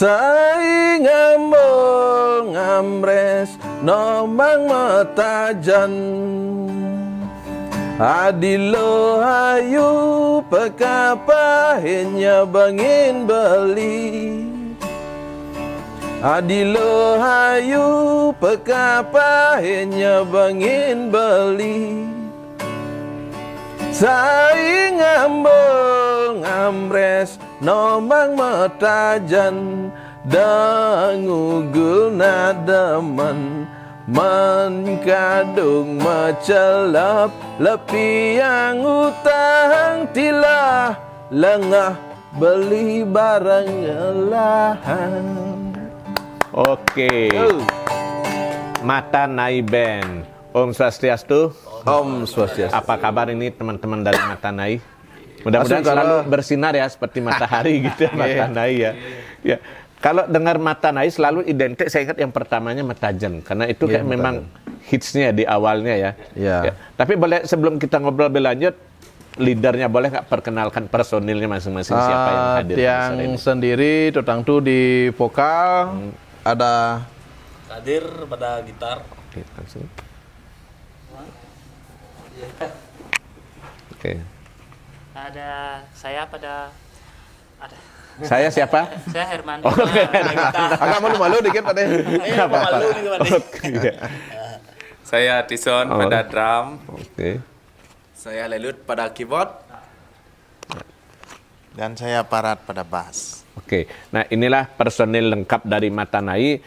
Saing ngambung ngamres nomang matajan. Adilo hayu pekapahinnya bangin beli Adilo hayu pekapahinnya bangin beli Saing ngambung ngamres nomang metajan dangugul nadaman menkadung macalap, lepi yang utang tilah lengah beli barang lahan Oke. Mata Nai Mata Naiben. Om Swastiastu. Om Swastiastu. Apa kabar ini teman-teman dari Mata Nai? Gitu. Mudah-mudahan selalu bersinar ya seperti matahari gitu ya, iya, iya. mata Nai ya. ya. Kalau dengar mata naik selalu identik, saya ingat yang pertamanya Metajen. karena itu iya, kayak yeah, memang hitsnya di awalnya ya. ya. ya. Tapi boleh sebelum kita ngobrol lebih lanjut, leadernya boleh nggak perkenalkan personilnya masing-masing uh, siapa yang hadir? Yang ini? sendiri tentang tuh di vokal hmm. ada hadir pada gitar. Oke. Okay ada saya pada ada saya siapa? Saya Herman. Oh, okay. Agak malu-malu dikit pada. Iya, malu nih pada. Okay. Iya. Saya Tison oh. pada drum. Oke. Okay. Saya Lelut pada keyboard. Dan saya Parat pada bass. Oke. Okay. Nah, inilah personil lengkap dari Matanai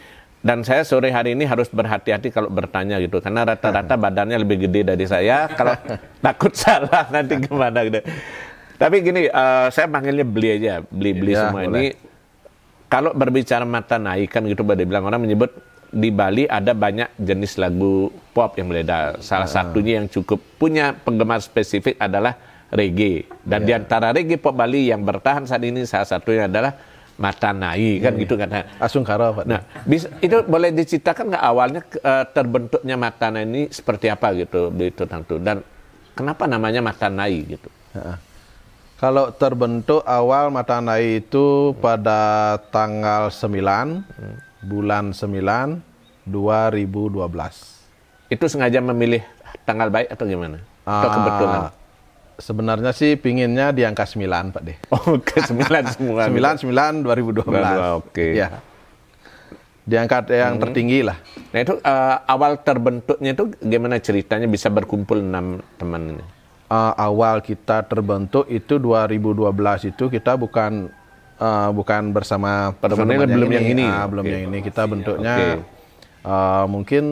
dan saya sore hari ini harus berhati-hati kalau bertanya gitu, karena rata-rata badannya lebih gede dari saya. Kalau takut salah nanti gimana gitu. Tapi gini, uh, saya panggilnya beli aja, beli-beli ya, semua boleh. ini. Kalau berbicara mata naik kan gitu, pada bilang orang menyebut di Bali ada banyak jenis lagu pop yang beredar. Salah ah. satunya yang cukup punya penggemar spesifik adalah reggae. Dan ya. di antara reggae pop Bali yang bertahan saat ini salah satunya adalah Matanai kan hmm. gitu kan. asung Asungkara Pak. Nah, bisa, itu boleh diceritakan nggak awalnya eh, terbentuknya terbentuknya Nai ini seperti apa gitu itu tentu dan kenapa namanya Matanai gitu? Kalau terbentuk awal Matanai itu pada tanggal 9 hmm. bulan 9 2012. Itu sengaja memilih tanggal baik atau gimana? Atau ah, sebenarnya sih pinginnya di angka 9, Pak De. Oh, okay, 9 semua. 9 9 2012. Oke. Okay. Ya. Di angka yang hmm. tertinggi lah. Nah, itu uh, awal terbentuknya itu gimana ceritanya bisa berkumpul enam teman ini? Uh, awal kita terbentuk itu 2012 itu kita bukan uh, bukan bersama teman-teman yang belum ini. yang ini. Uh, belum okay. yang ini kita bentuknya okay. uh, mungkin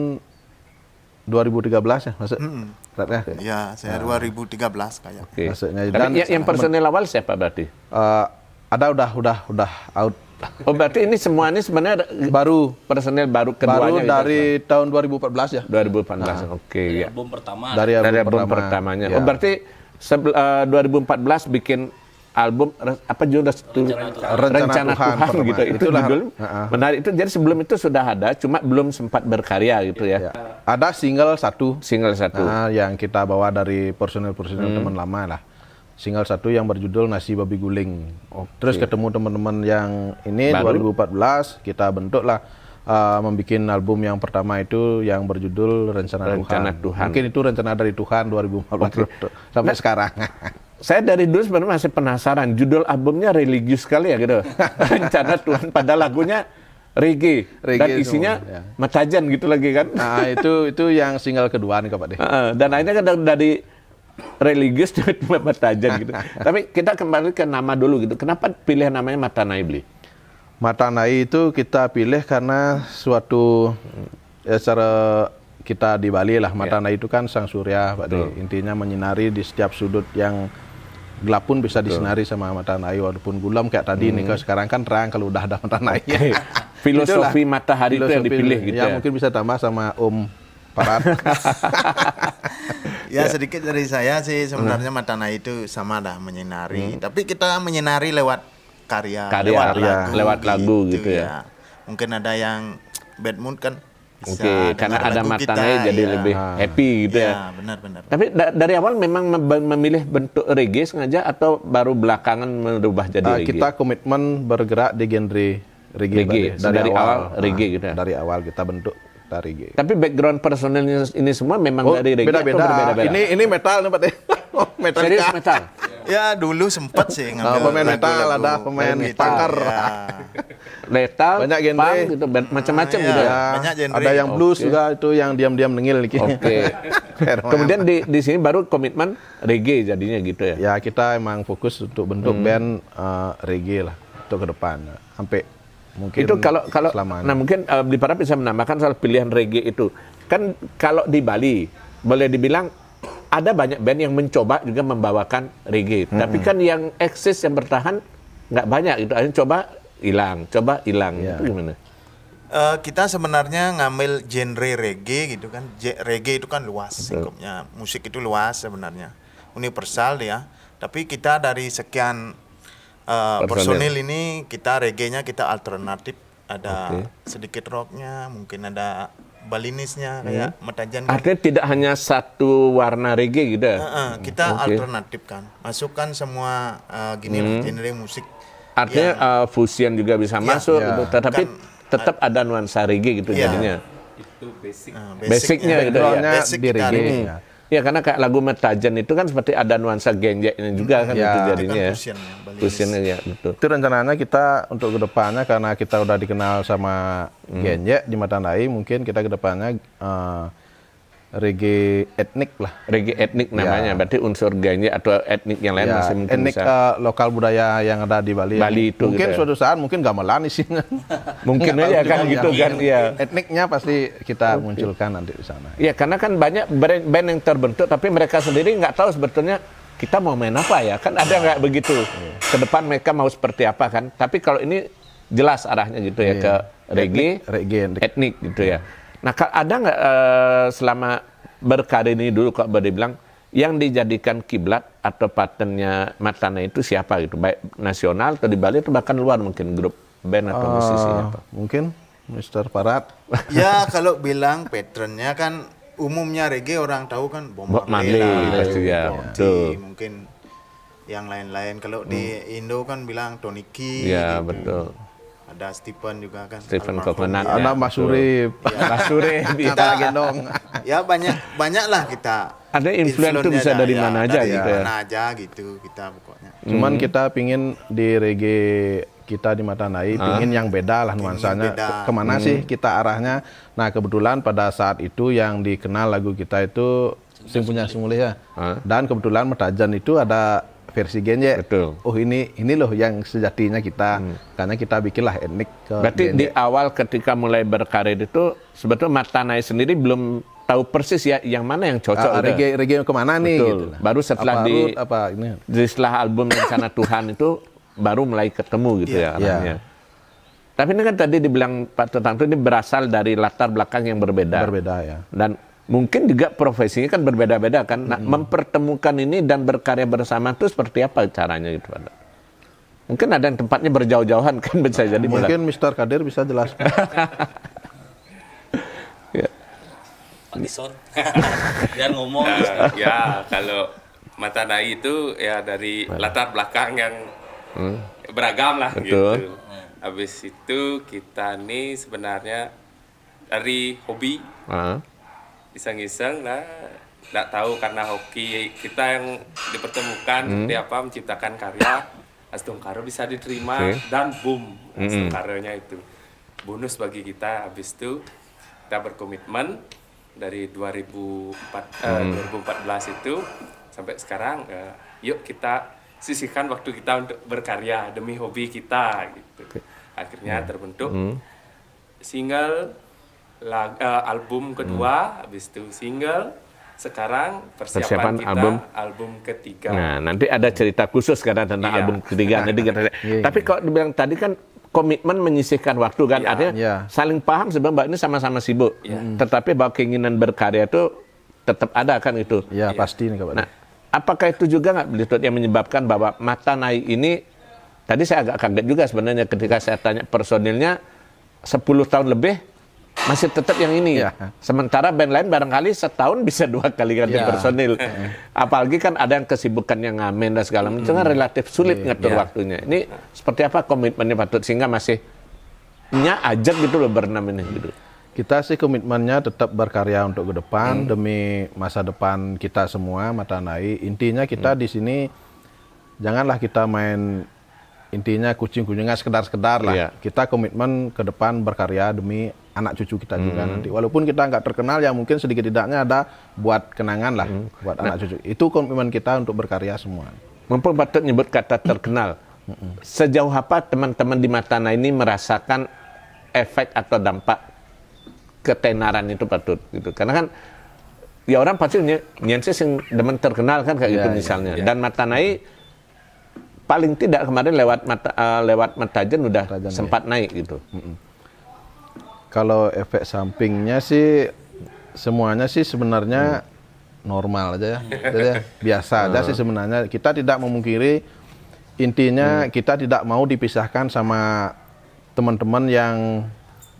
2013 ya masuk? Mm -hmm. ya? Iya, saya 2013 kayak. Okay. Masuknya. Dan Tapi ya, yang personil awal siapa berarti? Uh, ada udah udah udah out. Oh berarti ini semua ini sebenarnya baru personil baru keduanya. Baru gitu? dari gitu, tahun 2014 ya. 2014. Nah. Oke okay, ya. Album pertama. Dari album, dari album pertama. pertamanya. Ya. Oh berarti uh, eh, 2014 bikin album apa judul rencana, rencana, rencana Tuhan, Tuhan gitu itu Itulah, judul uh, menarik itu jadi sebelum itu sudah ada cuma belum sempat berkarya gitu ya, ya. ada single satu single satu nah, yang kita bawa dari personel personel hmm. teman lama lah single satu yang berjudul nasi babi guling okay. terus ketemu teman-teman yang ini Baru. 2014 kita bentuk lah uh, membuat album yang pertama itu yang berjudul rencana, rencana Tuhan. Tuhan mungkin itu rencana dari Tuhan 2014 okay. sampai nah, sekarang saya dari dulu sebenarnya masih penasaran judul albumnya religius sekali ya gitu rencana Tuhan pada lagunya reggae, reggae dan isinya ya. matajan gitu lagi kan nah itu itu yang single kedua nih Pak deh uh, dan akhirnya kan dari religius tiba-tiba matajan gitu tapi kita kembali ke nama dulu gitu kenapa pilih namanya Matanai Bli Matanai itu kita pilih karena suatu ya, eh, secara kita di Bali lah Matanai iya. ya. itu kan sang surya Pak Intinya menyinari di setiap sudut yang gelap pun bisa disinari sama mata naik walaupun gulam kayak tadi hmm. nih kalau sekarang kan terang kalau udah ada matahari iya. okay. filosofi Itulah, matahari filosofi itu yang dipilih gitu ya, ya, mungkin bisa tambah sama Om Parat ya, ya, sedikit dari saya sih sebenarnya hmm. naik itu sama dah menyinari hmm. tapi kita menyinari lewat karya, karya lewat, iya, lagu, lewat gitu lagu ya. gitu, gitu ya. ya mungkin ada yang bad mood kan Oke, okay, karena ada matanya kita, jadi ya. lebih happy gitu ya. Ya, benar benar. Tapi da dari awal memang memilih bentuk reggae sengaja atau baru belakangan merubah jadi uh, reggae? Kita komitmen bergerak di genre reggae, reggae. Dari, dari, awal, awal reggae gitu ya. Ah, dari awal kita bentuk kita reggae. Tapi background personalnya ini semua memang oh, dari reggae beda -beda. atau berbeda-beda? Ini ini metal nih Pak. Oh, metal. Serius metal. Ya dulu sempet sih ah, ngambil. pemain metal ada pemain tangkar, gitu, Ya. metal, banyak genre gitu, macam-macam ah, gitu iya, ya. Banyak genre. Ada yang blues okay. juga itu yang diam-diam nengil gitu. Oke. Okay. Kemudian di, di sini baru komitmen reggae jadinya gitu ya. Ya kita emang fokus untuk bentuk hmm. band uh, reggae lah untuk ke depan. Sampai mungkin itu kalau kalau selamanya. nah mungkin uh, di para bisa menambahkan soal pilihan reggae itu. Kan kalau di Bali boleh dibilang ada banyak band yang mencoba juga membawakan reggae. Mm-hmm. Tapi kan yang eksis yang bertahan nggak banyak itu. Akhirnya coba hilang, coba hilang. Yeah. Itu gimana? Uh, kita sebenarnya ngambil genre reggae gitu kan. Je reggae itu kan luas lingkupnya. Musik itu luas sebenarnya. Universal ya. Tapi kita dari sekian uh, personil. personil ini kita reggae-nya kita alternatif. Ada okay. sedikit rocknya, mungkin ada Balinisnya kayak hmm. Metajan. Kan. Artinya gitu. tidak hanya satu warna reggae gitu. Uh, uh, kita okay. alternatif kan. Masukkan semua uh, eh, gini hmm. genre musik. Artinya yang, uh, fusion juga bisa ya, masuk ya. gitu. Tetapi kan, eh, tetap ada nuansa reggae gitu ya. jadinya. Itu basic. Uh, basic basicnya gitu ya. Basic di reggae. Ya Ya karena kayak lagu metajen itu kan seperti ada nuansa genjeknya juga kan ya, itu jadinya ya. Ya, ya betul. Itu rencananya kita untuk kedepannya karena kita udah dikenal sama hmm. genjek di Matanai mungkin kita kedepannya uh, eh, reggae etnik lah. Reggae etnik ya. namanya, ya. berarti unsur ganja atau etnik yang lain ya, masih mungkin etnik bisa. Uh, lokal budaya yang ada di Bali. Bali itu gitu mungkin gitu suatu saat mungkin gamelan sih. mungkin aja kan gitu kan ya. Etniknya pasti kita okay. munculkan nanti di sana. Ya karena kan banyak band yang terbentuk tapi mereka sendiri nggak tahu sebetulnya kita mau main apa ya kan ada nggak begitu iya. ke depan mereka mau seperti apa kan tapi kalau ini jelas arahnya gitu ya ya. ke reggae etnik, reggae etnik gitu ya Nah, ada nggak uh, selama berkarir ini dulu kok boleh bilang yang dijadikan kiblat atau patennya Matana itu siapa gitu, baik nasional atau di Bali atau bahkan luar mungkin grup band atau uh, musisi apa? Mungkin Mr. Parat. ya kalau bilang patronnya kan umumnya reggae orang tahu kan bom Mali, pasti ya, mungkin yang lain-lain. Kalau hmm. di Indo kan bilang Tony Ki. Ya gitu. betul ada Stephen juga kan Stephen Kokonat iya, iya. ada Mas Surip Mas Surip kita gendong ya banyak banyak lah kita ada influencer itu bisa dari ya, mana aja dari gitu ya. mana aja gitu kita pokoknya cuman hmm. kita pingin di reggae kita di Matanai ah. pingin yang beda lah nuansanya beda. kemana hmm. sih kita arahnya nah kebetulan pada saat itu yang dikenal lagu kita itu sing punya semulih ya Ha? Ah. dan kebetulan Metajan itu ada versi Gen Betul. Oh ini ini loh yang sejatinya kita hmm. karena kita bikinlah etnik Berarti di awal ketika mulai berkarir itu sebetulnya Matanai sendiri belum tahu persis ya yang mana yang cocok. Ah, reggae ah, reggae kemana nih? Gitu. Baru setelah apa di root, apa ini. Di setelah album Rencana Tuhan itu baru mulai ketemu gitu yeah. ya Yeah. Tapi ini kan tadi dibilang Pak Tetang ini berasal dari latar belakang yang berbeda. Berbeda ya. Dan mungkin juga profesinya kan berbeda-beda kan. Nah, hmm. mempertemukan ini dan berkarya bersama itu seperti apa caranya gitu, Pak? Mungkin ada yang tempatnya berjauh-jauhan kan bisa nah, jadi. Mungkin bulan. Mr. Kadir bisa jelaskan. ya. Bison. Jangan ngomong. Ya, ya, kalau mata nai itu ya dari Baik. latar belakang yang hmm. beragam lah gitu. Betul. gitu. Habis itu kita nih sebenarnya dari hobi. Uh -huh iseng-iseng lah nggak tahu karena hoki kita yang dipertemukan hmm. di apa menciptakan karya Astung Karo bisa diterima okay. dan boom Astung hmm. Karonya itu bonus bagi kita habis itu kita berkomitmen dari 2004 eh, hmm. eh, 2014 itu sampai sekarang eh, yuk kita sisihkan waktu kita untuk berkarya demi hobi kita gitu akhirnya terbentuk hmm. single lag, uh, album kedua, hmm. habis itu single, sekarang persiapan, persiapan kita album album ketiga. Nah, nanti ada cerita khusus karena tentang iya. album ketiga. nanti kita, iya, iya. tapi kalau dibilang tadi kan komitmen menyisihkan waktu kan, iya. artinya iya. saling paham sebenarnya mbak ini sama-sama sibuk. Iya. Hmm. Tetapi bahwa keinginan berkarya itu tetap ada kan itu. Ya, iya. pasti ini kabar. Nah, apakah itu juga nggak Blitut yang menyebabkan bahwa mata naik ini tadi saya agak kaget juga sebenarnya ketika saya tanya personilnya 10 tahun lebih masih tetap yang ini. Ya. Sementara band lain barangkali setahun bisa dua kali ganti ya. personil. Iya. Apalagi kan ada yang kesibukan yang ngamen dan segala macam kan hmm. relatif sulit yeah. ngatur yeah. waktunya. Ini seperti apa komitmennya patut sehingga masih nya ajak gitu loh bernama ini gitu. Kita sih komitmennya tetap berkarya untuk ke depan hmm. demi masa depan kita semua mata naik Intinya kita hmm. di sini janganlah kita main intinya kucing kucingnya sekedar-sekedar lah. Yeah. Kita komitmen ke depan berkarya demi anak cucu kita hmm. juga nanti. Walaupun kita nggak terkenal ya mungkin sedikit tidaknya ada buat kenangan lah hmm. buat nah, anak cucu. Itu komitmen kita untuk berkarya semua. Mumpung patut nyebut kata terkenal. Hmm. Sejauh apa teman-teman di Matana ini merasakan efek atau dampak ketenaran itu patut gitu. Karena kan ya orang pasti nyensis yang demen terkenal kan kayak gitu ya, ya misalnya. Ya. Dan Matanai paling tidak kemarin lewat mata uh, lewat Matajen udah Matajan, ya. sempat ya. naik gitu. Mm -mm kalau efek sampingnya sih semuanya sih sebenarnya hmm. normal aja ya. Hmm. Jadi ya, biasa aja sih sebenarnya. Kita tidak memungkiri intinya hmm. kita tidak mau dipisahkan sama teman-teman yang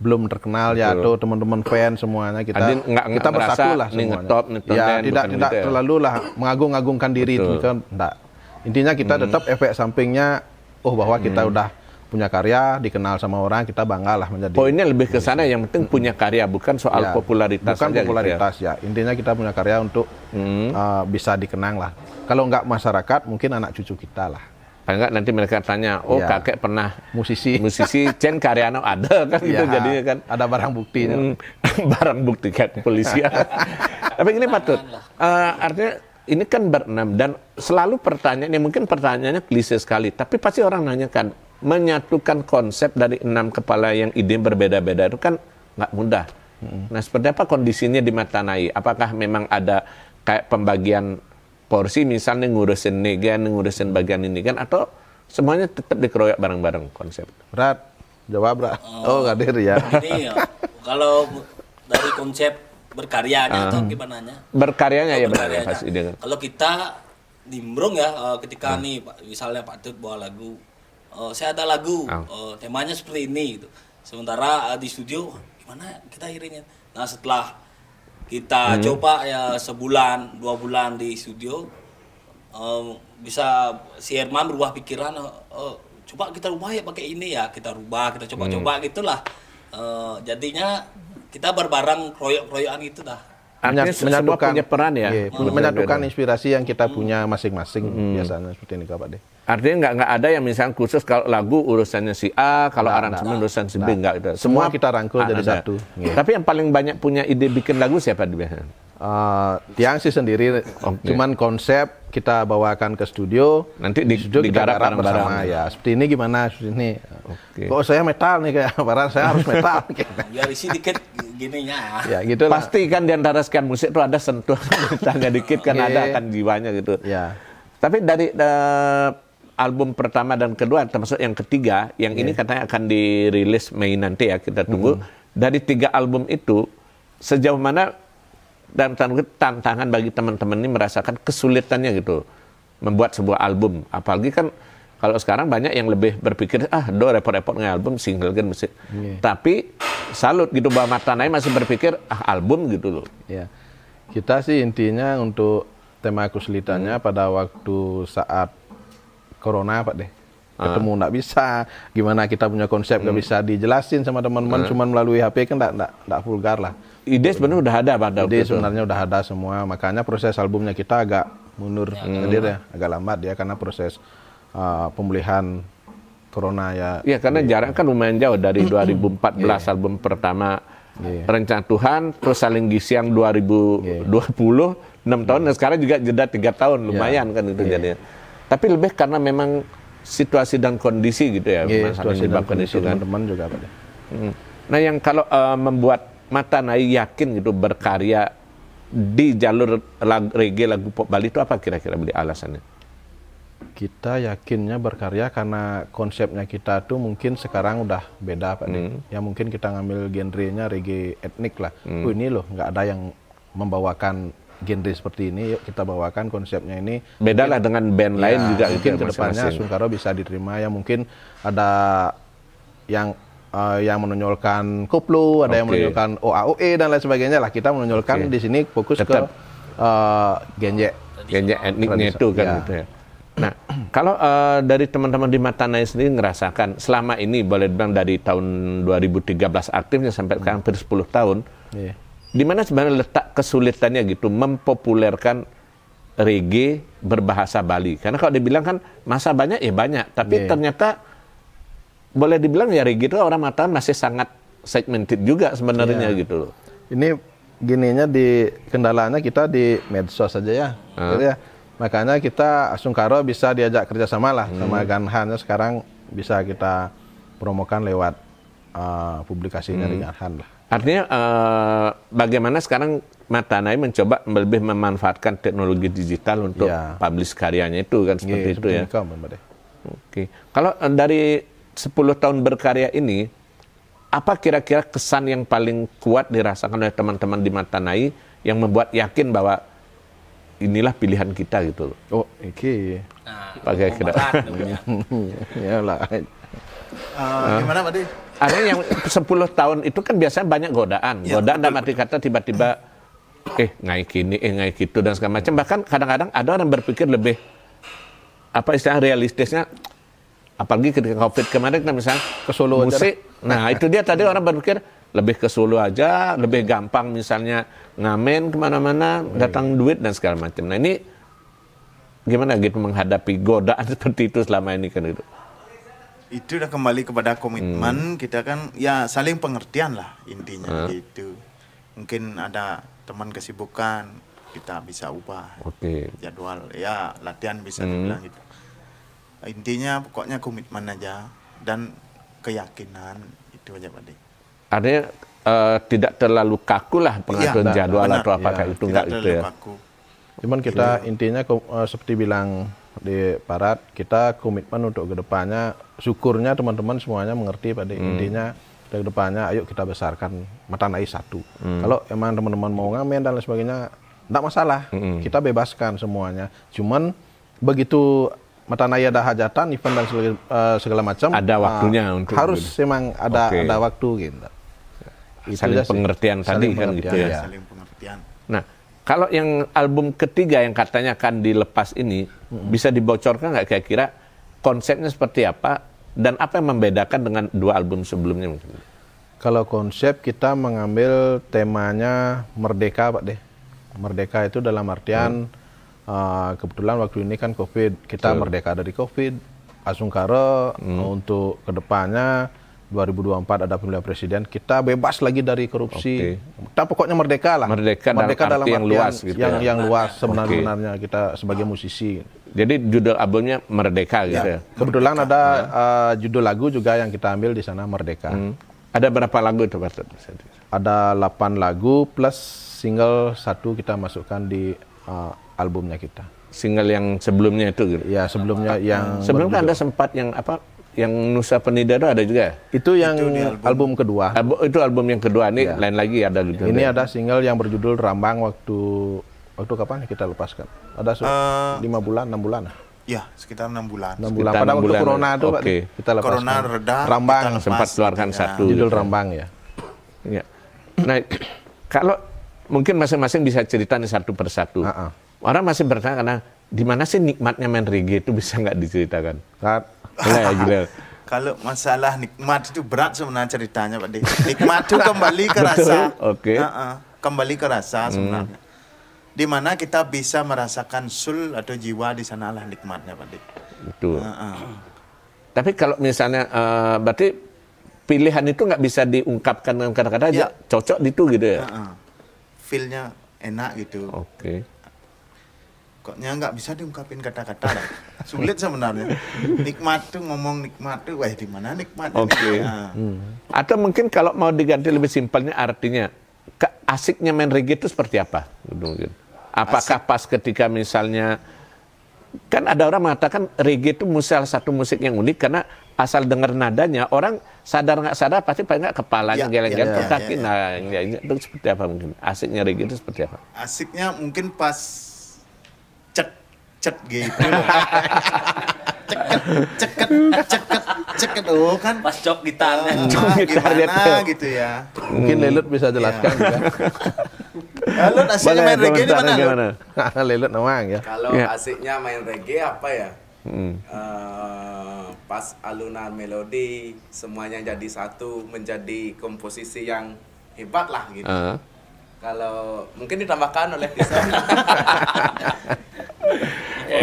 belum terkenal ya atau teman-teman fan semuanya kita Adin, enggak, kita bersatu lah semuanya. Ngetop, ngetop, ya tidak tidak gitu ya? terlalu lah mengagung-agungkan diri Betul. itu kan Intinya kita hmm. tetap efek sampingnya oh bahwa kita hmm. udah punya karya dikenal sama orang kita bangga lah menjadi poinnya lebih ke sana yang penting punya karya bukan soal ya, popularitas bukan gitu ya. popularitas ya. ya intinya kita punya karya untuk hmm. uh, bisa dikenang lah kalau nggak masyarakat mungkin anak cucu kita lah Paling nggak nanti mereka tanya, oh ya. kakek pernah musisi, musisi Chen Karyano ada kan gitu ya, itu jadinya kan. Ada barang bukti Hmm, barang bukti kan polisi. Tapi ini patut. Uh, artinya ini kan berenam dan selalu pertanyaan ini ya mungkin pertanyaannya klise sekali, tapi pasti orang nanyakan menyatukan konsep dari enam kepala yang ide berbeda-beda itu kan nggak mudah. Nah, seperti apa kondisinya di Mata Nai? Apakah memang ada kayak pembagian porsi misalnya ngurusin negan, ngurusin bagian ini kan atau semuanya tetap dikeroyok bareng-bareng konsep? Berat. Jawab, Bra. Oh. oh, nggak oh, ya. Ini ya, kalau dari konsep berkarya uh, atau ah. gimana nya? Berkaryanya oh, ya berkaryanya. Pas Kalau kita nimbrung ya eh, ketika hmm. nih misalnya Pak Tut bawa lagu uh, saya ada lagu uh, temanya seperti ini gitu sementara uh, di studio gimana kita irinya nah setelah kita hmm. coba ya sebulan dua bulan di studio um, bisa si Herman berubah pikiran uh, coba kita ubah ya pakai ini ya kita rubah kita coba-coba hmm. gitulah uh, jadinya kita berbareng kroyok-kroyokan itu dah Artinya menyatukan punya peran ya, iya, menyatukan inspirasi yang kita hmm. punya masing-masing hmm. biasanya seperti ini Pak De. Artinya nggak nggak ada yang misalnya khusus kalau lagu urusannya si A, kalau nah, aransemen nah, urusan si B nah, nggak. Semua, semua kita rangkul ah, jadi satu. Iya. Tapi yang paling banyak punya ide bikin lagu siapa di biasanya? uh, sih sendiri, okay. cuman konsep kita bawakan ke studio. Nanti di, di studio kita garap bareng bersama barang. ya. Seperti ini gimana? Seperti ini. Okay. Kok saya metal nih kayak barang saya harus metal. Ya isi dikit gininya. Ya gitu. Pasti kan di antara sekian musik itu ada sentuh, tangga dikit kan okay. ada akan jiwanya gitu. Ya. Tapi dari uh, album pertama dan kedua termasuk yang ketiga yang yeah. ini katanya akan dirilis Mei nanti ya kita tunggu. Mm -hmm. Dari tiga album itu sejauh mana dan tantangan bagi teman-teman ini merasakan kesulitannya gitu membuat sebuah album apalagi kan kalau sekarang banyak yang lebih berpikir ah do repot-repot ngealbum single kan mesti yeah. tapi salut gitu bahwa naik masih berpikir ah album gitu loh yeah. kita sih intinya untuk tema kesulitannya hmm. pada waktu saat corona pak deh ketemu nggak bisa gimana kita punya konsep nggak hmm. bisa dijelasin sama teman-teman hmm. cuman melalui HP kan nggak nggak vulgar lah ide sebenarnya udah ada pada ide itu. sebenarnya udah ada semua makanya proses albumnya kita agak mundur hmm. ya agak lambat ya karena proses uh, pemulihan corona ya ya karena jarang iya. jarak kan lumayan jauh dari 2014 hmm. yeah. album pertama yeah. rencana Tuhan terus saling gisi yang 2020 yeah. 6 tahun yeah. dan sekarang juga jeda tiga tahun lumayan yeah. kan itu yeah. jadinya tapi lebih karena memang situasi dan kondisi gitu ya, yeah, Mas situasi dan kondisi kan. teman-teman juga pada. Hmm. Nah yang kalau uh, membuat mata Nai yakin gitu berkarya di jalur lag, reggae lagu pop Bali itu apa kira-kira beli alasannya? Kita yakinnya berkarya karena konsepnya kita tuh mungkin sekarang udah beda Pak hmm. Ya mungkin kita ngambil genrenya reggae etnik lah. Hmm. Oh ini loh nggak ada yang membawakan genre seperti ini, yuk kita bawakan konsepnya ini. Bedalah mungkin, dengan band ya, lain juga. Mungkin gitu, kedepannya Sungkaro bisa diterima, ya mungkin ada yang uh, yang menonjolkan koplo, ada okay. yang menonjolkan OAOE dan lain sebagainya lah. Kita menonjolkan okay. di sini fokus Tetap. ke uh, genje. Genje etniknya itu kan ya. gitu ya. Nah, kalau uh, dari teman-teman di Matanai sendiri ngerasakan selama ini boleh bilang dari tahun 2013 aktifnya sampai ke hampir 10 tahun, yeah di mana sebenarnya letak kesulitannya gitu mempopulerkan reggae berbahasa Bali. Karena kalau dibilang kan masa banyak ya banyak, tapi yeah. ternyata boleh dibilang ya reggae itu orang mata masih sangat segmented juga sebenarnya yeah. gitu loh. Ini gininya di kendalanya kita di medsos saja ya. Hmm. ya makanya kita Sungkaro bisa diajak kerjasama lah hmm. sama Ganhan sekarang bisa kita promokan lewat uh, ah, publikasi hmm. dari Ganhan lah. Artinya uh, bagaimana sekarang Matanai mencoba lebih memanfaatkan teknologi digital untuk ya. publish karyanya itu kan iya, seperti ya, itu ya. Oke. Okay. Kalau uh, dari 10 tahun berkarya ini apa kira-kira kesan yang paling kuat dirasakan oleh teman-teman di Matanai yang membuat yakin bahwa inilah pilihan kita gitu loh. Oh, oke. Okay. Nah, pakai kira. ya iya lah. Uh, gimana, Pak ada yang 10 tahun itu kan biasanya banyak godaan. Ya, godaan dalam arti kata tiba-tiba eh naik ini, eh naik itu dan segala macam. Bahkan kadang-kadang ada orang berpikir lebih apa istilah realistisnya apalagi ketika covid kemarin kita misalnya ke Solo musik nah itu dia tadi orang berpikir lebih ke Solo aja lebih gampang misalnya ngamen kemana-mana iya. datang duit dan segala macam nah ini gimana gitu menghadapi godaan seperti itu selama ini kan itu itu udah kembali kepada komitmen hmm. kita kan ya saling pengertian lah intinya itu gitu mungkin ada teman kesibukan kita bisa ubah okay. jadwal ya latihan bisa hmm. dibilang gitu intinya pokoknya komitmen aja dan keyakinan itu aja Pak Artinya uh, tidak terlalu kaku lah iya, pengaturan ya, jadwal benar, atau apakah ya, itu enggak itu ya. Kaku. Cuman kita gitu. intinya uh, seperti bilang di barat kita komitmen untuk kedepannya syukurnya teman-teman semuanya mengerti pada hmm. intinya dan kedepannya ayo kita besarkan mata naik satu hmm. kalau emang teman-teman mau ngamen dan lain sebagainya tidak masalah hmm. kita bebaskan semuanya cuman begitu mata naik ada hajatan event dan segala, uh, segala macam ada waktunya uh, untuk harus memang ada okay. ada waktu gitu saling pengertian tadi saling kan gitu pengertian, gitu ya, ya. Kalau yang album ketiga yang katanya akan dilepas ini hmm. bisa dibocorkan nggak kira-kira konsepnya seperti apa dan apa yang membedakan dengan dua album sebelumnya Kalau konsep kita mengambil temanya merdeka Pak deh. Merdeka itu dalam artian hmm. uh, kebetulan waktu ini kan COVID kita merdeka dari COVID. Asungkara hmm. untuk kedepannya 2024 ada pemilihan presiden, kita bebas lagi dari korupsi. Okay. Kita pokoknya merdeka lah. Merdeka, merdeka dalam, dalam arti yang luas gitu. Yang ya. yang luas sebenarnya okay. kita sebagai musisi. Jadi judul albumnya Merdeka gitu ya. ya? Kebetulan merdeka. ada ya. uh, judul lagu juga yang kita ambil di sana Merdeka. Hmm. Ada berapa lagu itu Pak? Ada 8 lagu plus single satu kita masukkan di uh, albumnya kita. Single yang sebelumnya itu gitu. Ya, sebelumnya yang Sebelumnya ada sempat yang apa yang Nusa itu ada juga. Ya? Itu yang itu album. album kedua. Album, itu album yang kedua. nih, ya. lain lagi ada juga. Ini ada single yang berjudul Rambang waktu waktu kapan kita lepaskan? Ada uh, eh, 5 bulan, 6 bulan. Ya, sekitar enam bulan. Enam bulan. Pada 6 waktu bulan. corona itu okay. Pak, kita lepaskan. Corona reda. Rambang lepas, sempat keluarkan ya. satu. Judul gitu. Rambang ya. Ya. Nah, kalau mungkin masing-masing bisa cerita nih satu persatu. Uh -uh. Orang masih bertanya karena di mana sih nikmatnya main reggae itu bisa nggak diceritakan? Ya, kalau masalah nikmat itu berat sebenarnya ceritanya Pak Nikmat itu kembali ke rasa. Oke. Okay. Uh -uh. Kembali ke rasa hmm. sebenarnya. Hmm. Di mana kita bisa merasakan sul atau jiwa di sana lah nikmatnya Pak De. Betul. Uh -uh. Tapi kalau misalnya uh, berarti pilihan itu nggak bisa diungkapkan dengan kata-kata ya. aja, cocok itu gitu ya. Uh -uh. Feelnya enak gitu. Oke. Okay koknya nggak bisa diungkapin kata-kata lah. Sulit sebenarnya. Nikmat tuh ngomong nikmat tuh, wah di mana nikmat? Oke. Okay. Nah. Hmm. Atau mungkin kalau mau diganti lebih simpelnya artinya ke asiknya main reggae itu seperti apa? Gitu mungkin. Apakah Asik. pas ketika misalnya kan ada orang mengatakan reggae itu musel satu musik yang unik karena asal dengar nadanya orang sadar nggak sadar pasti paling nggak kepalanya ya, geleng-geleng ya, ya, ya, ya, kaki nah, ya, ya. ya, itu seperti apa mungkin asiknya reggae itu seperti apa asiknya mungkin pas ceket gitu ceket ceket ceket ceket oh kan pas cok gitarnya. cok gitar gimana gitu ya mungkin hmm. Lelut bisa jelaskan ya. Lelut asiknya main reggae di mana gimana? Nah, Lelut nawang ya kalau ya. asiknya main reggae apa ya Hmm. Uh, pas alunan melodi semuanya jadi satu menjadi komposisi yang hebat lah gitu. Uh. Kalau mungkin ditambahkan oleh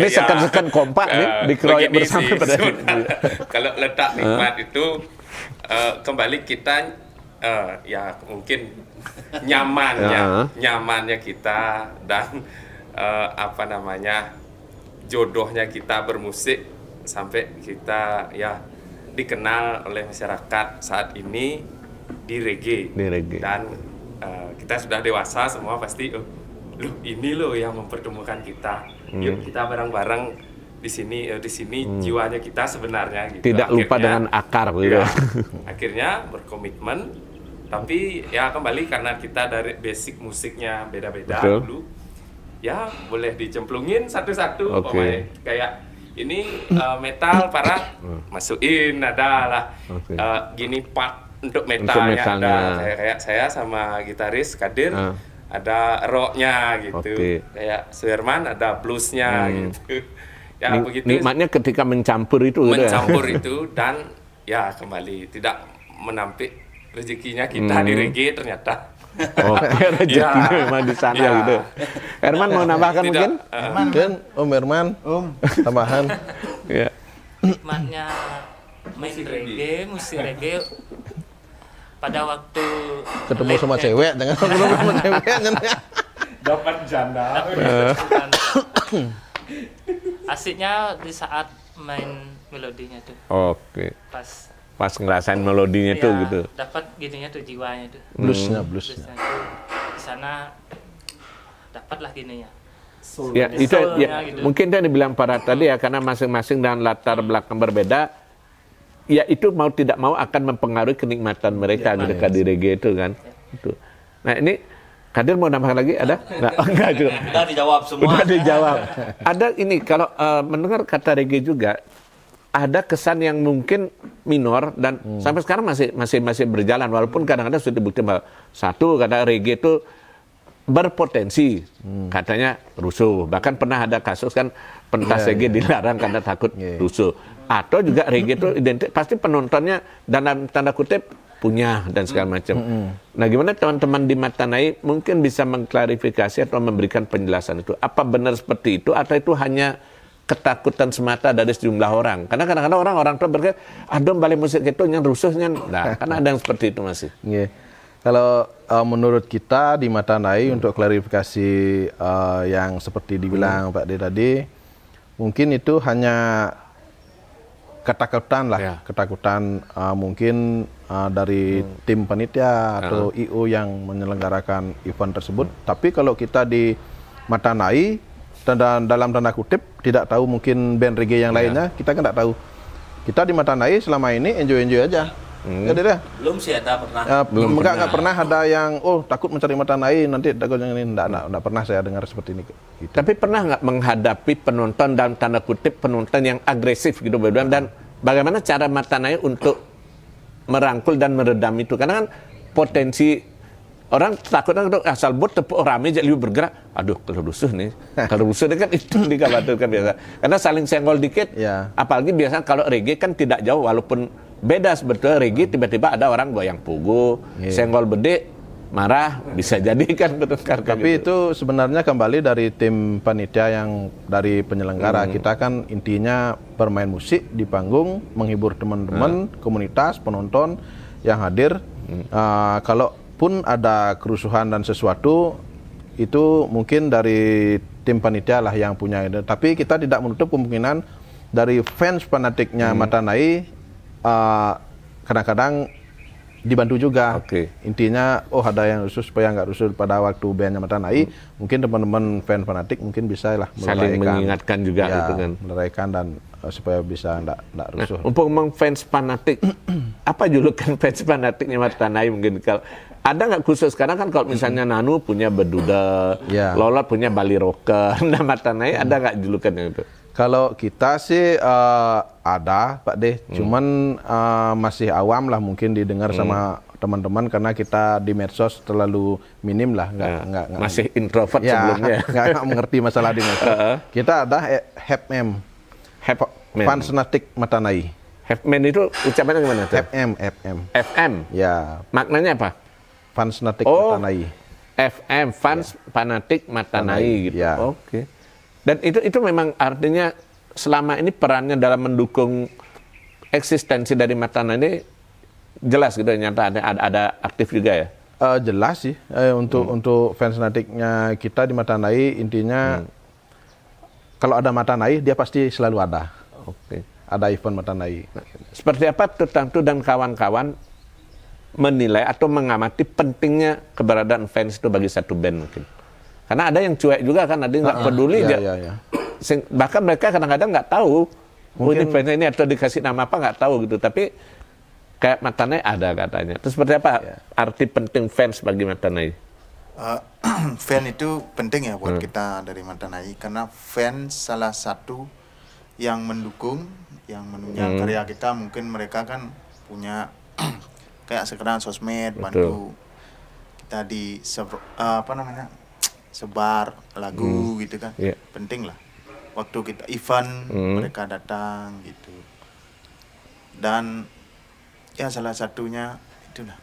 ini ya, sekan-sekan kompak uh, nih eh, dikeroyok bersama. Sih, kalau letak nikmat itu uh, kembali kita uh, ya mungkin nyamannya, uh nyamannya kita dan uh, apa namanya jodohnya kita bermusik sampai kita ya dikenal oleh masyarakat saat ini di reggae, di reggae. dan uh, kita sudah dewasa semua pasti uh, loh ini loh yang mempertemukan kita hmm. yuk kita bareng-bareng di sini eh, di sini hmm. jiwanya kita sebenarnya gitu. tidak akhirnya, lupa dengan akar gitu ya, akhirnya berkomitmen tapi ya kembali karena kita dari basic musiknya beda-beda dulu ya boleh dicemplungin satu-satu okay. kayak ini uh, metal para hmm. masukin nada lah okay. uh, eh, gini part untuk metalnya, untuk metalnya. ada kayak saya sama gitaris Kadir uh ada rocknya gitu okay. kayak Suherman ada bluesnya hmm. gitu ya Ni begitu nikmatnya ketika mencampur itu gitu ya? mencampur ya? itu dan ya kembali tidak menampik rezekinya kita hmm. di reggae ternyata Oh, ya, rezekinya ya. memang di sana ya. gitu. Herman mau nambahkan Tidak, mungkin? Uh, Mungkin Om Herman. Om. Tambahan. ya. Nikmatnya main reggae, musik reggae pada waktu ketemu sama cewek dengan ketemu sama cewek kan? dapat eh. janda asiknya di saat main melodinya tuh oke okay. pas pas ngerasain melodinya ya, tuh iya, gitu dapat gininya tuh jiwanya tuh bluesnya hmm. bluesnya, bluesnya tuh di sana dapatlah gininya ya itu ya, gitu. mungkin dia dibilang para tadi ya karena masing-masing dan latar belakang berbeda ya itu mau tidak mau akan mempengaruhi kenikmatan mereka ya, dekat ya, di reggae itu kan. Ya. Itu. Nah ini Kadir mau nambah lagi ada? Nah, oh, enggak juga. Sudah dijawab semua. Sudah dijawab. Ada ini kalau uh, mendengar kata reggae juga ada kesan yang mungkin minor dan hmm. sampai sekarang masih masih masih berjalan walaupun kadang-kadang sudah dibuktikan bahwa satu kata reggae itu berpotensi hmm. katanya rusuh bahkan pernah ada kasus kan pentas yeah, reggae yeah. dilarang karena takut yeah. rusuh atau juga reggae itu identik pasti penontonnya dalam tanda kutip punya dan segala macam. Mm -hmm. Nah, gimana teman-teman di Matanai mungkin bisa mengklarifikasi atau memberikan penjelasan itu. Apa benar seperti itu atau itu hanya ketakutan semata dari sejumlah orang? Karena kadang-kadang orang-orang tuh berkata, adom ah, balik musik itu yang rusuhnya. Nah, karena ada yang seperti itu masih. Iya. Yeah. Kalau uh, menurut kita di Matanai hmm. untuk klarifikasi uh, yang seperti dibilang hmm. Pak D tadi, mungkin itu hanya ketakutan lah, ya. ketakutan uh, mungkin uh, dari hmm. tim penitia atau -huh. Ya. IO yang menyelenggarakan event tersebut. Hmm. Tapi kalau kita di mata nai dan dalam tanda kutip tidak tahu mungkin band reggae yang yeah. lainnya, kita kan tidak tahu. Kita di mata nai selama ini enjoy-enjoy aja. Enggak ada. Belum sih ada pernah. Ya, belum enggak enggak pernah ada yang oh takut mencari mata lain nanti takut yang ini enggak, enggak, enggak pernah saya dengar seperti ini. Gitu. Tapi pernah enggak menghadapi penonton dalam tanda kutip penonton yang agresif gitu berdua dan bagaimana cara mata naik untuk merangkul dan meredam itu karena kan potensi orang takutnya asal buat tepuk rame jadi lebih bergerak aduh kalau rusuh nih kalau rusuh kan itu dikhawatirkan biasa karena saling senggol dikit ya. apalagi biasanya kalau reggae kan tidak jauh walaupun beda sebetulnya Regi tiba-tiba ada orang goyang pugu, yeah. Iya. senggol bedik marah iya. bisa jadi kan betul kan Tapi gitu. itu sebenarnya kembali dari tim panitia yang dari penyelenggara hmm. kita kan intinya bermain musik di panggung, menghibur teman-teman, hmm. komunitas, penonton yang hadir. Hmm. Uh, kalau pun ada kerusuhan dan sesuatu itu mungkin dari tim panitia lah yang punya. Tapi kita tidak menutup kemungkinan dari fans fanatiknya hmm. Matanai kadang ah, kadang-kadang dibantu juga. Okay. Intinya, oh ada yang rusuh supaya nggak rusuh pada waktu bayarnya mata naik, Hmm. Mungkin teman-teman fan fanatik mungkin bisa lah Saling mengingatkan juga ya, gitu kan. Meraihkan dan uh, supaya bisa nggak nggak nah, rusuh. Nah, untuk memang fans fanatik, apa julukan fans fanatiknya mata naik? mungkin kalau ada nggak khusus Karena kan kalau misalnya Nanu punya Beduda, yeah. Lola punya Bali Rocker, nama Tanai, ada nggak julukan yang itu? Kalau kita sih uh, ada Pak Deh, hmm. cuman uh, masih awam lah mungkin didengar hmm. sama teman-teman karena kita di medsos terlalu minim lah nggak ya. nggak masih introvert ya, sebelumnya nggak, nggak mengerti masalah di medsos kita ada eh, HEPM hepmem fansnatik matanai HEPM itu ucapannya gimana tuh fm fm fm ya maknanya apa fansnatik oh, matanai fm fans ya. fanatik matanai gitu ya. oke okay. Dan itu itu memang artinya selama ini perannya dalam mendukung eksistensi dari Matana ini jelas gitu nyata ada ada, aktif juga ya. Uh, jelas sih eh, untuk hmm. untuk fans natiknya kita di Mata Nai intinya hmm. kalau ada Mata Nai dia pasti selalu ada. Oke. Okay. Ada event Matanai. Nah, seperti apa tertentu dan kawan-kawan menilai atau mengamati pentingnya keberadaan fans itu bagi satu band mungkin? Karena ada yang cuek juga kan, ada yang nggak uh peduli iya, dia. Iya, iya. Bahkan mereka kadang-kadang nggak tahu Mungkin, oh, ini ini atau dikasih nama apa nggak tahu gitu. Tapi kayak Matanai ada katanya. Terus seperti apa iya. arti penting fans bagi Matanai? Uh, eh, fan itu penting ya buat hmm. kita dari Matanai karena fans salah satu yang mendukung, yang menunjang hmm. karya kita mungkin mereka kan punya kayak sekarang sosmed Betul. bantu kita di eh, apa namanya sebar lagu hmm. gitu kan yeah. penting lah waktu kita event hmm. mereka datang gitu dan ya salah satunya itulah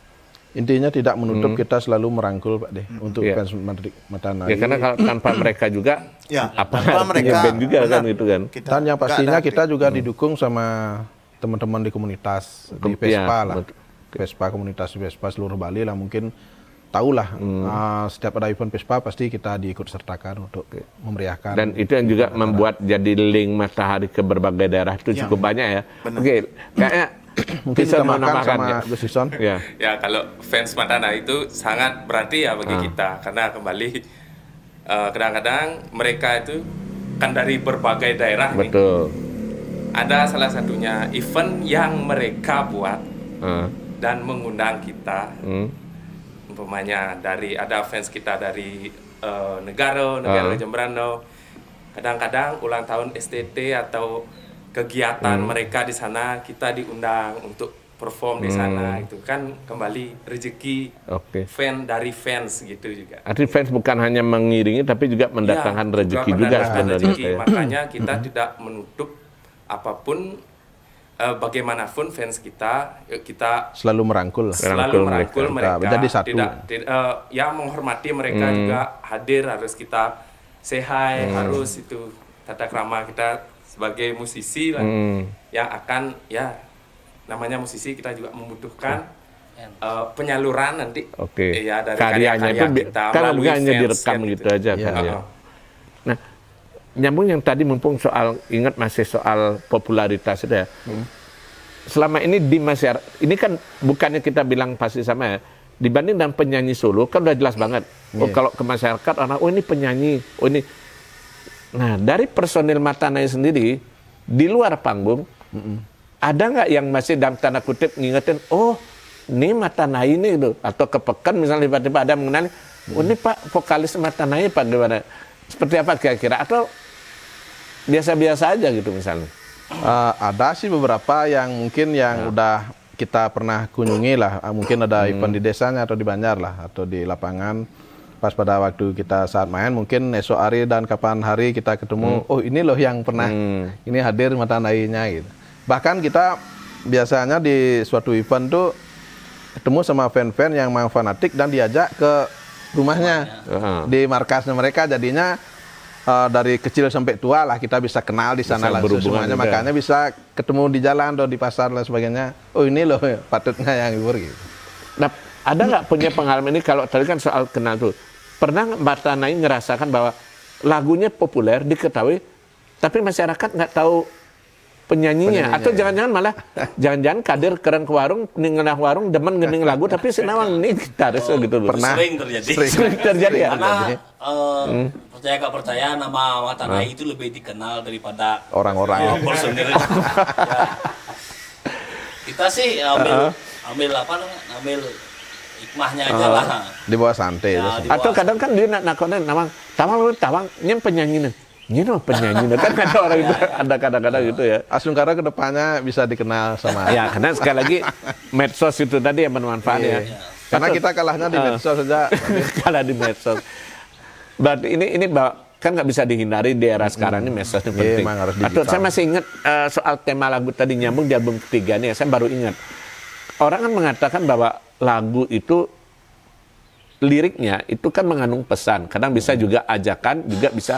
intinya tidak menutup hmm. kita selalu merangkul Pak deh hmm. untuk yeah. Madrid Matanari. Ya karena kalau tanpa mereka juga ya, apa tanpa mereka band juga kan benar, kan gitu kan. Kita, Dan yang pastinya kita juga hmm. didukung sama teman-teman di komunitas Kem, di Vespa ya. lah. Vespa komunitas Vespa seluruh Bali lah mungkin tahulah hmm. uh, setiap ada event Vespa pasti kita diikut sertakan untuk memeriahkan. Dan itu yang juga membuat jadi link matahari ke berbagai daerah itu ya. cukup banyak ya. Oke, kayaknya mungkin bisa menambahkan sama ya. Gus Sison. ya. ya, kalau fans Matana itu sangat berarti ya bagi ah. kita karena kembali uh, kadang-kadang uh, mereka itu kan dari berbagai daerah Betul. nih. Ada salah satunya event yang mereka buat uh. dan mengundang kita. Hmm umpamanya dari ada fans kita dari uh, negara negara uh. Ah. Jemberano kadang-kadang ulang tahun STT atau kegiatan hmm. mereka di sana kita diundang untuk perform di sana hmm. itu kan kembali rezeki okay. fan dari fans gitu juga. Arti fans bukan hanya mengiringi tapi juga mendatangkan ya, rezeki juga, juga sebenarnya. Ya. Makanya kita hmm. tidak menutup apapun uh, bagaimanapun fans kita eh, kita selalu merangkul selalu merangkul, mereka, mereka nah, jadi satu tidak, tidak uh, ya menghormati mereka hmm. juga hadir harus kita sehat hmm. harus itu tata krama kita sebagai musisi lah hmm. yang akan ya namanya musisi kita juga membutuhkan hmm. Uh, penyaluran nanti okay. ya dari karyanya karya, -karya itu kita kan bukan hanya direkam kan gitu, gitu aja ya. kan ya. Uh -huh nyambung yang tadi mumpung soal ingat masih soal popularitas itu ya. Hmm. Selama ini di masyarakat ini kan bukannya kita bilang pasti sama ya. Dibanding dengan penyanyi solo kan udah jelas banget. Yeah. Oh, iya. kalau ke masyarakat orang oh ini penyanyi, oh ini. Nah, dari personil Matanai sendiri di luar panggung mm -mm. ada nggak yang masih dalam tanda kutip ngingetin oh ini nai ini gitu atau kepekan misalnya tiba-tiba ada mengenali oh ini Pak vokalis mata nai Pak gimana seperti apa kira-kira atau biasa-biasa aja gitu misalnya? Uh, ada sih beberapa yang mungkin yang nah. udah kita pernah kunjungi lah. Eh, mungkin ada hmm. event di desanya atau di Banjar lah atau di lapangan. Pas pada waktu kita saat main mungkin esok hari dan kapan hari kita ketemu. Hmm. Oh ini loh yang pernah hmm. ini hadir mata nainya gitu. Bahkan kita biasanya di suatu event tuh ketemu sama fan-fan yang memang fanatik dan diajak ke rumahnya uh -huh. di markasnya mereka jadinya uh, dari kecil sampai tua lah kita bisa kenal di sana lah semuanya juga. makanya bisa ketemu di jalan atau di pasar dan sebagainya oh ini loh patutnya yang libur gitu nah, ada nggak punya pengalaman ini kalau tadi kan soal kenal tuh pernah Mbak Tanai ngerasakan bahwa lagunya populer diketahui tapi masyarakat nggak tahu penyanyinya, atau jangan-jangan ya. malah jangan-jangan kader keren ke warung ngenah warung demen ngening lagu tapi senawang ini gitaris oh, gitu Pernah sering terjadi. Sering, sering terjadi ya. Karena uh, hmm. percaya gak percaya nama Watanai hmm. itu lebih dikenal daripada orang-orang ya, ya. Kita sih ambil uh -huh. ambil apa ambil hikmahnya aja uh, lah. Di bawah santai. Ya, atau kadang kan dia nak nakonan namang tamang tawang nyem nih. Ini loh penyanyi nah, kan ada orang itu ada kadang-kadang gitu ya iya. Asungkara kedepannya bisa dikenal sama ya karena sekali lagi medsos itu tadi yang bermanfaat ya iya. karena kita kalahnya di eh. medsos saja kalah di medsos berarti ini ini kan nggak bisa dihindari di era sekarang ini medsos itu iya, penting Emang harus Atau saya masih ingat eh, soal tema lagu tadi nyambung di album ketiga nih saya baru ingat orang kan mengatakan bahwa lagu itu liriknya itu kan mengandung pesan. Kadang bisa hmm. juga ajakan, juga bisa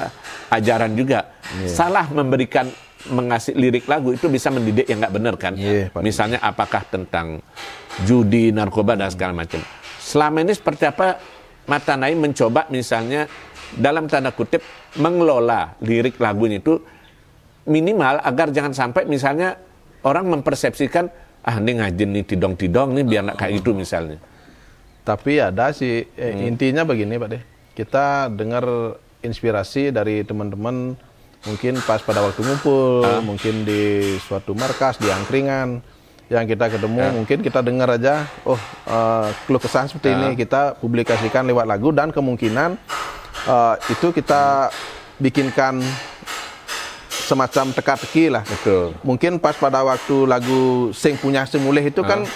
ajaran juga. Yeah. Salah memberikan mengasih lirik lagu itu bisa mendidik yang nggak benar kan. Yeah, Misalnya apakah tentang judi, narkoba dan hmm. segala macam. Selama ini seperti apa Mata naik mencoba misalnya dalam tanda kutip mengelola lirik lagunya itu minimal agar jangan sampai misalnya orang mempersepsikan ah ini ngajin nih tidong tidong nih biar nggak kayak hmm. gitu misalnya tapi ada sih eh, hmm. intinya begini Pak deh. Kita dengar inspirasi dari teman-teman mungkin pas pada waktu ngumpul, ah. mungkin di suatu markas, di angkringan yang kita ketemu ya. mungkin kita dengar aja oh uh, keluh kesah seperti ya. ini ah. kita publikasikan lewat lagu dan kemungkinan uh, itu kita hmm. bikinkan semacam teka-teki lah. Betul. Mungkin pas pada waktu lagu Sing Punya Semulih itu kan ah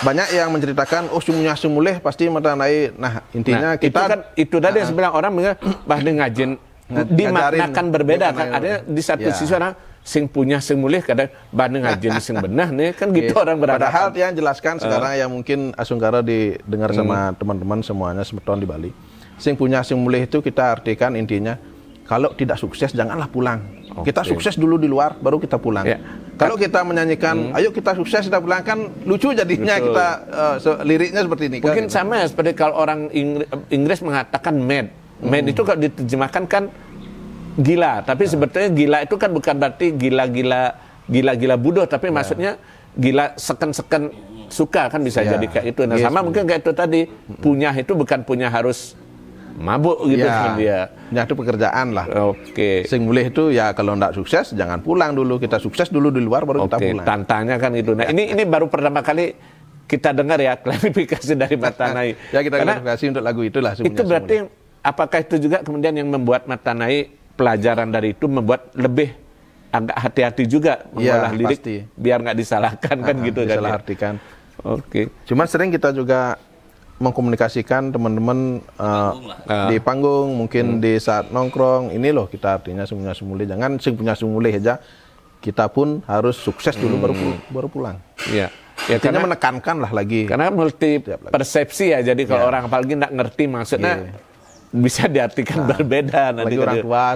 banyak yang menceritakan oh sumunya sumuleh pasti mata naik nah intinya nah, kita itu kan itu tadi uh, yang nah. sebenarnya orang mengira bah ngajin nah, dimaknakan berbeda iya, kan ada di satu ya. sisi orang sing punya sing mulih kadang bandeng ngajin sing benah nih kan iya. gitu orang berada padahal yang jelaskan uh. sekarang yang mungkin Asungkara didengar sama hmm. teman-teman semuanya semeton di Bali sing punya sing mulih itu kita artikan intinya kalau tidak sukses janganlah pulang okay. kita sukses dulu di luar baru kita pulang yeah. Kalau kita menyanyikan, hmm. ayo kita sukses, kita pulang kan lucu jadinya Betul. kita uh, liriknya seperti ini. Kan? Mungkin kan, sama seperti kalau orang Inggris, mengatakan mad. Mad hmm. itu kalau diterjemahkan kan gila, tapi nah. sebetulnya gila itu kan bukan berarti gila-gila gila-gila bodoh, tapi nah. maksudnya gila seken-seken suka kan bisa yeah. jadi kayak itu. Nah yes, sama mungkin kayak itu tadi hmm. punya itu bukan punya harus mabuk gitu ya, sama dia. Ya itu pekerjaan lah. Oke. Okay. Sing mulih itu ya kalau ndak sukses jangan pulang dulu. Kita sukses dulu di luar baru okay. kita pulang. Tantanya kan itu. Nah, ini ini baru pertama kali kita dengar ya klarifikasi dari Matanai. ya kita Karena klarifikasi untuk lagu itulah semuanya. Itu berarti semuanya. apakah itu juga kemudian yang membuat Matanai pelajaran dari itu membuat lebih agak hati-hati juga ya, mengolah lirik biar nggak disalahkan kan uh ah, -huh, gitu kan. Ya? Disalah Ya. Oke. Okay. Cuman sering kita juga mengkomunikasikan teman-teman uh, uh, di panggung mungkin hmm. di saat nongkrong ini loh kita artinya semuanya semulih jangan sing punya semulih aja kita pun harus sukses dulu hmm. baru pulang, baru pulang. Iya. Ya, karena menekankan lah lagi. Karena multi persepsi ya. Jadi kalau ya. orang apalagi tidak ngerti maksudnya yeah bisa diartikan nah, berbeda nanti orang tua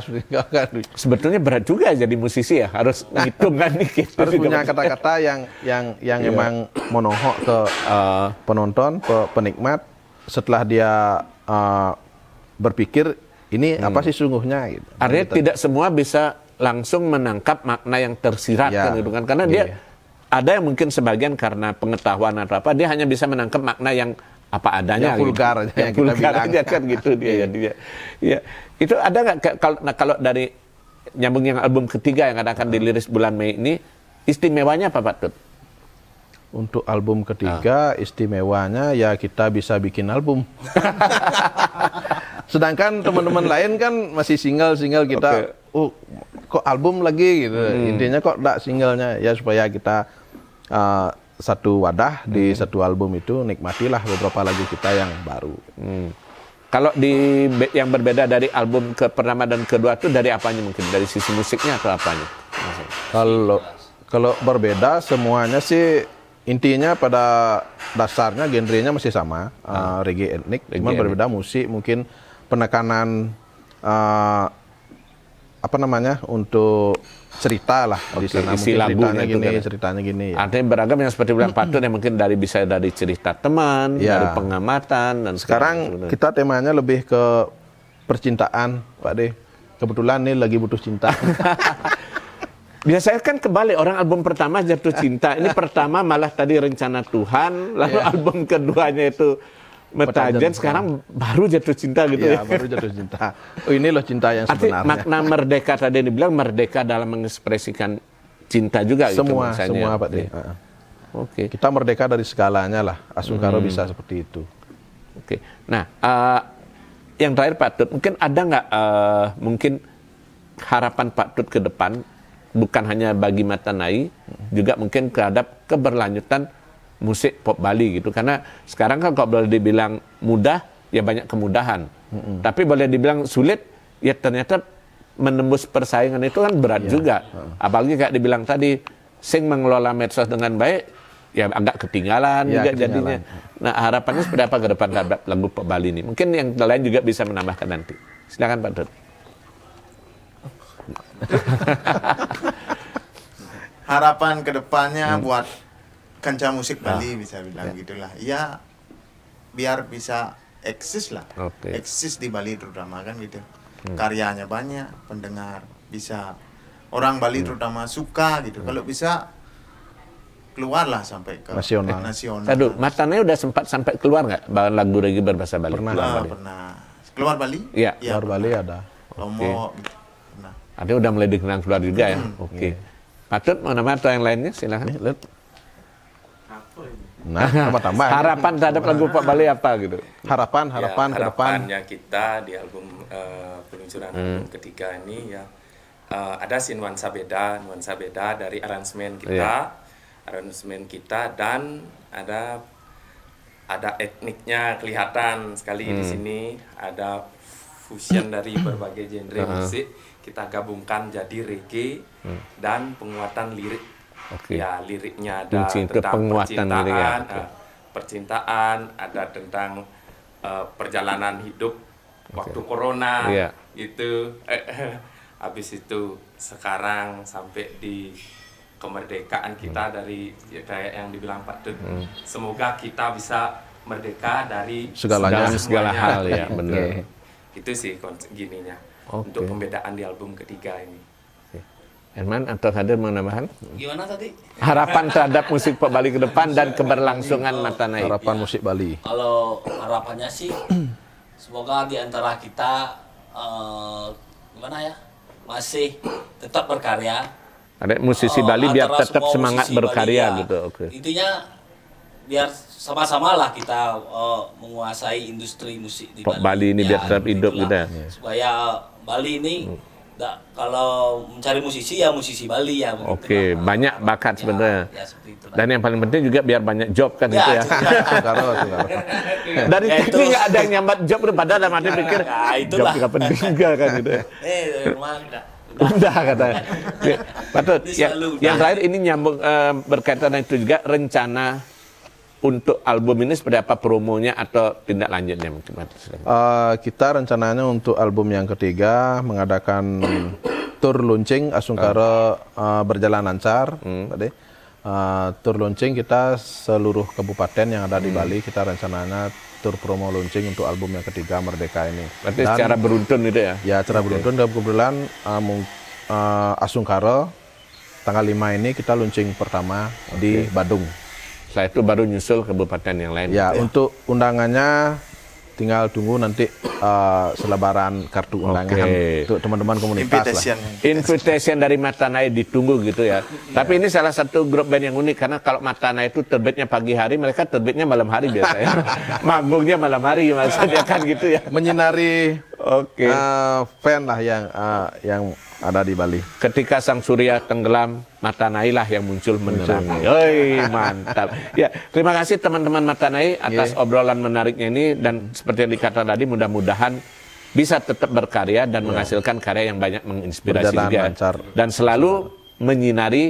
sebetulnya berat juga jadi musisi ya harus hitung nah, kan gitu harus punya kata-kata yang yang yang yeah. emang monohok ke uh, penonton ke penikmat setelah dia uh, berpikir ini hmm. apa sih sungguhnya gitu. Nah, artinya gitu. tidak semua bisa langsung menangkap makna yang tersirat yeah. kan gitu kan karena yeah. dia ada yang mungkin sebagian karena pengetahuan atau apa dia hanya bisa menangkap makna yang apa adanya. Ya, gitu. vulgar gitu. ya, vulgar aja kan gitu dia ya dia. Ya. Itu ada nggak kalau nah, kalau dari nyambung yang album ketiga yang akan diliris bulan Mei ini istimewanya apa Pak Tut? Untuk album ketiga ah. istimewanya ya kita bisa bikin album. Sedangkan teman-teman lain kan masih single-single kita okay. oh kok album lagi gitu. Hmm. Intinya kok enggak singlenya ya supaya kita uh, satu wadah hmm. di satu album itu nikmatilah beberapa lagu kita yang baru. Hmm. Kalau di yang berbeda dari album ke pertama dan kedua itu dari apanya mungkin dari sisi musiknya atau apanya? Kalau kalau berbeda semuanya sih intinya pada dasarnya genrenya masih sama hmm. uh, reggae etnik, cuma berbeda musik mungkin penekanan uh, apa namanya untuk cerita lah di sana ceritanya gitu gini kan. ceritanya gini ya. yang beragam yang seperti bilang patut yang mungkin dari bisa dari cerita teman ya. dari pengamatan dan sekarang kita temanya lebih ke percintaan Pak De kebetulan nih lagi butuh cinta Biasanya kan kebalik orang album pertama jatuh cinta ini pertama malah tadi rencana Tuhan lalu yeah. album keduanya itu Metajen sekarang baru jatuh cinta iya, gitu ya, ya. baru jatuh cinta. Oh ini loh cinta yang sebenarnya. Arti, makna merdeka tadi yang dibilang merdeka dalam mengekspresikan cinta juga semua, gitu Semua ya. Pak Tri. Iya. Oke. Okay. Kita merdeka dari segalanya lah. Asungkaro hmm. bisa seperti itu. Oke. Okay. Nah, uh, yang terakhir Pak Tut, mungkin ada nggak uh, mungkin harapan Pak Tut ke depan bukan hanya bagi Matanai, hmm. juga mungkin terhadap keberlanjutan musik pop Bali gitu karena sekarang kan kalau boleh dibilang mudah ya banyak kemudahan mm-hmm. tapi boleh dibilang sulit ya ternyata menembus persaingan itu kan berat yeah. juga apalagi kayak dibilang tadi sing mengelola medsos dengan baik ya agak ketinggalan ya, juga ketinggalan. jadinya nah harapannya seperti apa ke depan terhadap lagu pop Bali ini mungkin yang lain juga bisa menambahkan nanti silakan Pak Dut harapan kedepannya hmm. buat kancah musik nah. Bali nah. bisa bilang ya. gitulah ya biar bisa eksis lah okay. eksis di Bali terutama kan gitu hmm. karyanya banyak pendengar bisa orang Bali hmm. terutama suka gitu hmm. kalau bisa keluarlah sampai ke nasional. nasional. Tadu, matanya udah sempat sampai keluar nggak lagu reggae berbahasa Bali? Pernah, keluar Bali. pernah. Keluar Bali? Iya. Ya, keluar pernah. Bali ada. Lomo. Okay. Gitu, nah. Ada udah mulai dikenang keluar juga ya? hmm. ya. Oke. Okay. Yeah. Patut mana mata yang lainnya silahkan Lihat. Nah, tambah-tambah. harapan ya. terhadap lagu Pak Bali apa gitu? Harapan, ya, harapan ya, ke Harapannya kita di album uh, peluncuran hmm. album ketiga ini ya uh, ada sih nuansa beda, nuansa beda dari aransemen iya. kita, ya. aransemen kita dan ada ada etniknya kelihatan sekali hmm. di sini, ada fusion dari berbagai genre uh-huh. musik kita gabungkan jadi reggae hmm. dan penguatan lirik Okay. Ya liriknya ada Kunci tentang penguatan percintaan, gitu ya. ah, okay. uh, percintaan, ada tentang uh, perjalanan hidup okay. waktu corona yeah. itu. habis itu sekarang sampai di kemerdekaan kita hmm. dari ya, kayak yang dibilang Pak Dut. Hmm. Semoga kita bisa merdeka dari segalanya segala, segala hal ya benar. Itu sih gininya okay. untuk pembedaan di album ketiga ini. Herman atau Kader menambahkan? Gimana tadi? Harapan terhadap musik Pak Bali ke depan dan keberlangsungan mata naik. Harapan ya. musik Bali. Kalau harapannya sih, semoga di antara kita uh, gimana ya masih tetap berkarya. Ada musisi uh, Bali biar tetap semangat berkarya Bali, ya. gitu. Okay. Intinya biar sama-sama lah kita uh, menguasai industri musik di Bali. Bali ini ya, biar tetap hidup gitu ya. Supaya Bali ini hmm Nah, kalau mencari musisi ya musisi Bali ya. Oke, okay. banyak bakat ya, sebenarnya. Ya, ya, Dan yang paling penting juga biar banyak job kan ya, gitu ya. itu ya. Dari ya, nggak ada yang nyambat job daripada dalam arti pikir ya, ya job nggak penting kan gitu ya. Eh, rumah Udah katanya. Patut. yang, yang terakhir ini nyambung eh, berkaitan dengan itu juga rencana untuk album ini seperti apa promonya atau tindak lanjutnya mungkin uh, kita rencananya untuk album yang ketiga mengadakan tour launching Asungkara uh. uh, berjalan lancar hmm. tadi uh, eh, tour launching kita seluruh kabupaten yang ada di hmm. Bali kita rencananya tur promo launching untuk album yang ketiga Merdeka ini. Berarti Dan, secara beruntun itu ya? Ya, secara okay. beruntun dan kebetulan uh, uh, Asungkara tanggal 5 ini kita launching pertama okay. di Badung. Setelah itu baru nyusul kabupaten yang lain. Ya, gitu ya. untuk undangannya tinggal tunggu nanti uh, selebaran kartu undangan okay. untuk teman-teman komunitas invitation. lah. Invitation dari Matanai ditunggu gitu ya. Tapi ini salah satu grup band yang unik karena kalau Matanai itu terbitnya pagi hari, mereka terbitnya malam hari biasanya. Manggungnya malam hari maksudnya kan gitu ya. Menyinari Oke. Okay. Uh, eh, fan lah yang uh, yang ada di Bali. Ketika Sang Surya tenggelam, mata nailah yang muncul menerangi. Hei mantap. ya, terima kasih teman-teman mata nai atas yeah. obrolan menariknya ini dan seperti yang dikata tadi mudah-mudahan bisa tetap berkarya dan yeah. menghasilkan karya yang banyak menginspirasi Berjalan juga lancar. dan selalu menyinari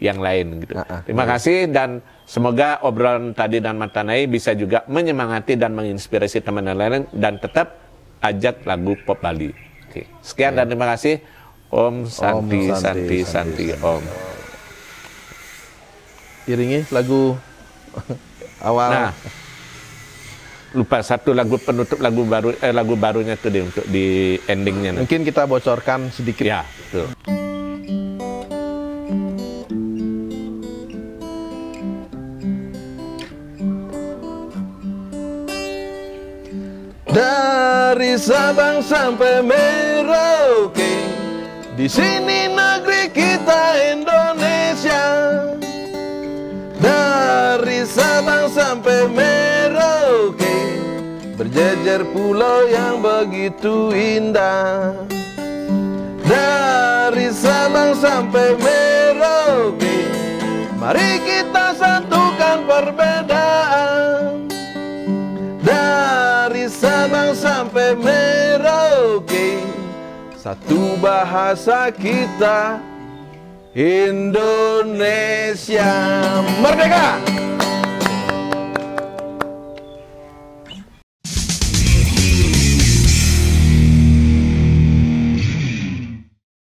yang lain gitu. Uh, uh, terima yeah. kasih dan semoga obrolan tadi dan mata Matanai bisa juga menyemangati dan menginspirasi teman-teman lain dan tetap ajak lagu pop Bali. Oke. Sekian dan terima kasih. Om Santi, Om Santi, Santi, Santi, Santi, Om. Iringi lagu awal. Nah, lupa satu lagu penutup lagu baru eh, lagu barunya tuh deh untuk di endingnya. Mungkin nanti. kita bocorkan sedikit. Ya, betul. Sabang sampai Merauke Di sini negeri kita Indonesia Dari Sabang sampai Merauke Berjejer pulau yang begitu indah Dari Sabang sampai Merauke Mari kita satukan perbedaan sampai Merauke Satu bahasa kita Indonesia Merdeka!